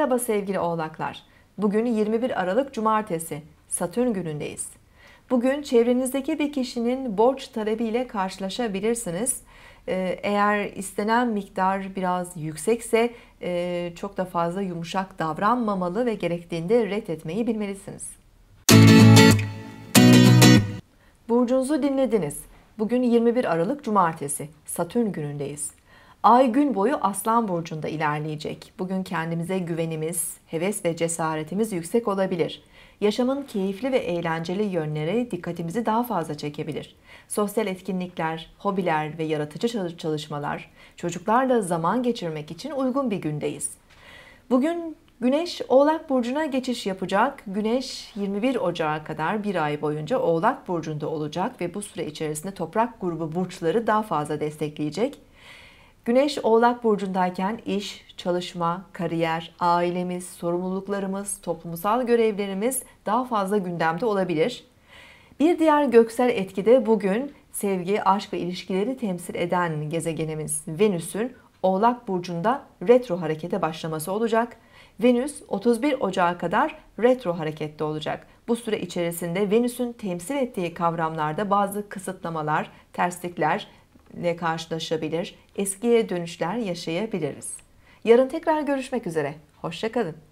Merhaba sevgili oğlaklar. Bugün 21 Aralık Cumartesi, Satürn günündeyiz. Bugün çevrenizdeki bir kişinin borç talebiyle karşılaşabilirsiniz. Ee, eğer istenen miktar biraz yüksekse e, çok da fazla yumuşak davranmamalı ve gerektiğinde reddetmeyi bilmelisiniz. Burcunuzu dinlediniz. Bugün 21 Aralık Cumartesi, Satürn günündeyiz. Ay gün boyu Aslan burcunda ilerleyecek. Bugün kendimize güvenimiz, heves ve cesaretimiz yüksek olabilir. Yaşamın keyifli ve eğlenceli yönleri dikkatimizi daha fazla çekebilir. Sosyal etkinlikler, hobiler ve yaratıcı çalışmalar çocuklarla zaman geçirmek için uygun bir gündeyiz. Bugün Güneş Oğlak Burcu'na geçiş yapacak. Güneş 21 Ocağı kadar bir ay boyunca Oğlak Burcu'nda olacak ve bu süre içerisinde toprak grubu burçları daha fazla destekleyecek Güneş Oğlak burcundayken iş, çalışma, kariyer, ailemiz, sorumluluklarımız, toplumsal görevlerimiz daha fazla gündemde olabilir. Bir diğer göksel etki de bugün sevgi, aşk ve ilişkileri temsil eden gezegenimiz Venüs'ün Oğlak burcunda retro harekete başlaması olacak. Venüs 31 Ocağı kadar retro harekette olacak. Bu süre içerisinde Venüs'ün temsil ettiği kavramlarda bazı kısıtlamalar, terslikler, ile karşılaşabilir, eskiye dönüşler yaşayabiliriz. Yarın tekrar görüşmek üzere. Hoşçakalın.